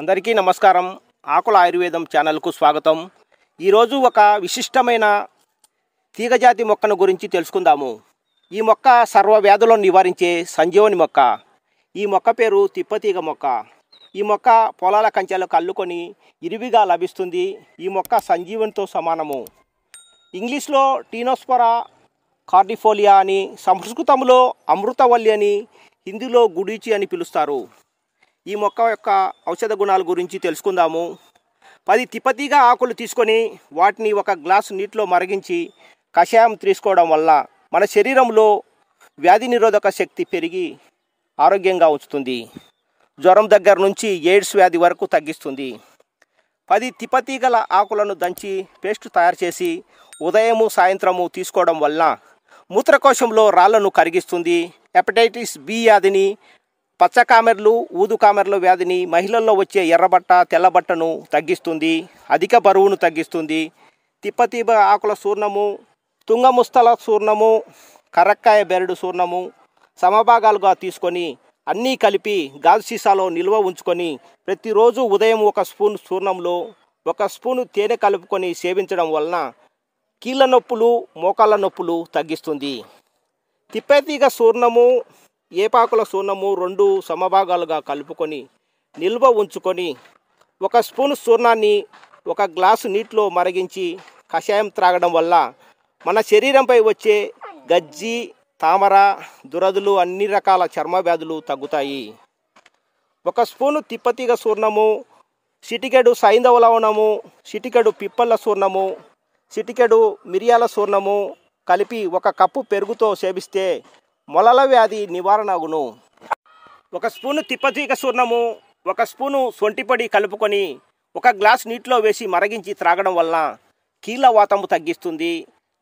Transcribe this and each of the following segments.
అందరికీ నమస్కారం ఆకుల ఆయుర్వేదం ఛానల్కు స్వాగతం ఈరోజు ఒక విశిష్టమైన తీగజాతి మొక్కను గురించి తెలుసుకుందాము ఈ మొక్క సర్వ వ్యాధులను నివారించే సంజీవని మొక్క ఈ మొక్క పేరు తిప్పతీగ మొక్క ఈ మొక్క పొలాల కంచెలకు అల్లుకొని ఇరివిగా లభిస్తుంది ఈ మొక్క సంజీవనితో సమానము ఇంగ్లీష్లో టీనోస్పొరా కార్డిఫోలియా అని సంస్కృతంలో అమృతవల్లి అని హిందీలో గుడిచి అని పిలుస్తారు ఈ మొక్క యొక్క ఔషధ గుణాల గురించి తెలుసుకుందాము పది తిపతిగా ఆకులు తీసుకొని వాటిని ఒక గ్లాసు నీటిలో మరిగించి కషాయం తీసుకోవడం వల్ల మన శరీరంలో వ్యాధి నిరోధక శక్తి పెరిగి ఆరోగ్యంగా ఉంచుతుంది జ్వరం దగ్గర నుంచి ఎయిడ్స్ వ్యాధి వరకు తగ్గిస్తుంది పది తిపతీగల ఆకులను దంచి పేస్ట్ తయారు చేసి ఉదయము సాయంత్రము తీసుకోవడం వల్ల మూత్రకోశంలో రాళ్లను కరిగిస్తుంది హెపటైటిస్ బి వ్యాధిని పచ్చ కామెర్లు ఊదు కామెర్ల వ్యాధిని మహిళల్లో వచ్చే ఎర్రబట్ట తెల్లబట్టను తగ్గిస్తుంది అధిక బరువును తగ్గిస్తుంది తిప్పతీప ఆకుల చూర్ణము తుంగముస్తల చూర్ణము కరక్కాయ బెరడు చూర్ణము సమభాగాలుగా తీసుకొని అన్నీ కలిపి గాజు సీసాలో నిల్వ ఉంచుకొని ప్రతిరోజు ఉదయం ఒక స్పూన్ చూర్ణంలో ఒక స్పూను తేనె కలుపుకొని సేవించడం వలన కీళ్ళ నొప్పులు మోకాళ్ళ నొప్పులు తగ్గిస్తుంది తిప్పతీగ చూర్ణము ఏపాకుల సూర్ణము రెండు సమభాగాలుగా కలుపుకొని నిల్వ ఉంచుకొని ఒక స్పూన్ సూర్ణాన్ని ఒక గ్లాసు నీటిలో మరిగించి కషాయం త్రాగడం వల్ల మన శరీరంపై వచ్చే గజ్జి తామర దురదులు అన్ని రకాల చర్మ వ్యాధులు తగ్గుతాయి ఒక స్పూను తిప్పతీగ సూర్ణము సిటికెడు సైంధవ లవణము సిటికెడు పిప్పళ్ళ సూర్ణము సిటికెడు మిరియాల సూర్ణము కలిపి ఒక కప్పు పెరుగుతో సేవిస్తే మొలల వ్యాధి నివారణగును ఒక స్పూను తిప్పతీక సూర్ణము ఒక స్పూను సొంటిపడి కలుపుకొని ఒక గ్లాస్ నీటిలో వేసి మరగించి త్రాగడం వల్ల కీళ్ళ వాతము తగ్గిస్తుంది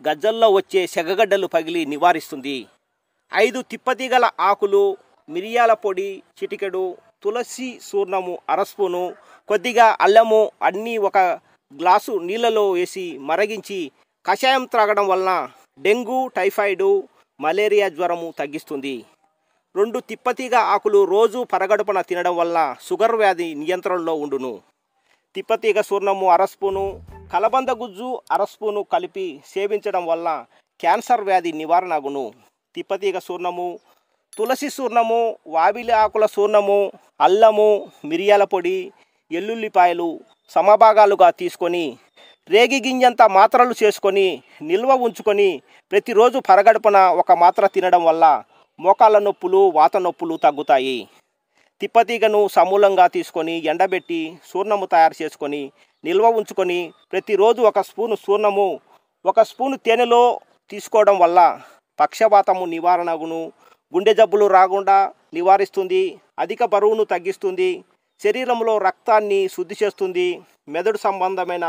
గజ్జల్లో వచ్చే సెగగడ్డలు పగిలి నివారిస్తుంది ఐదు తిప్పతీగల ఆకులు మిరియాల పొడి చిటికెడు తులసి సూర్ణము అరస్పూను కొద్దిగా అల్లము అన్నీ ఒక గ్లాసు నీళ్ళలో వేసి మరగించి కషాయం త్రాగడం వలన డెంగ్యూ టైఫాయిడు మలేరియా జ్వరము తగ్గిస్తుంది రెండు తిప్పతీగ ఆకులు రోజు పరగడుపున తినడం వల్ల షుగర్ వ్యాధి నియంత్రణలో ఉండును తిప్పతీగ సూర్ణము అరస్పూను కలబంద గుజ్జు అరస్పూను కలిపి సేవించడం వల్ల క్యాన్సర్ వ్యాధి నివారణగును తిప్పతీగ సూర్ణము తులసి సూర్ణము వావిలి ఆకుల సూర్ణము అల్లము మిరియాల పొడి ఎల్లుల్లిపాయలు సమభాగాలుగా తీసుకొని రేగి గింజంత మాత్రలు చేసుకొని నిల్వ ఉంచుకొని ప్రతిరోజు పరగడుపున ఒక మాత్ర తినడం వల్ల మోకాళ్ళ నొప్పులు వాత నొప్పులు తగ్గుతాయి తిప్పతీగను సమూలంగా తీసుకొని ఎండబెట్టి సూర్ణము తయారు చేసుకొని నిల్వ ఉంచుకొని ప్రతిరోజు ఒక స్పూను సూర్ణము ఒక స్పూను తేనెలో తీసుకోవడం వల్ల పక్షవాతము నివారణను గుండె జబ్బులు రాకుండా నివారిస్తుంది అధిక బరువును తగ్గిస్తుంది శరీరంలో రక్తాన్ని శుద్ధి చేస్తుంది మెదడు సంబంధమైన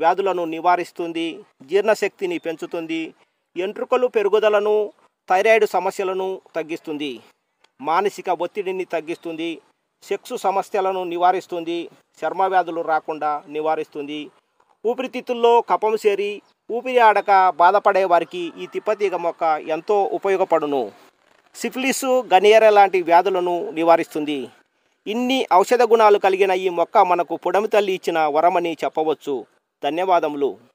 వ్యాధులను నివారిస్తుంది జీర్ణశక్తిని పెంచుతుంది ఎంట్రుకలు పెరుగుదలను థైరాయిడ్ సమస్యలను తగ్గిస్తుంది మానసిక ఒత్తిడిని తగ్గిస్తుంది సెక్స్ సమస్యలను నివారిస్తుంది చర్మ వ్యాధులు రాకుండా నివారిస్తుంది ఊపిరితిత్తుల్లో కపం చేరి ఊపిరి ఆడక బాధపడే వారికి ఈ తిప్పతీగ మొక్క ఎంతో ఉపయోగపడును సిఫిలిస్ గనియర లాంటి వ్యాధులను నివారిస్తుంది ఇన్ని ఔషధ గుణాలు కలిగిన ఈ మొక్క మనకు పొడమి తల్లి ఇచ్చిన వరమని చెప్పవచ్చు ధన్యవాదములు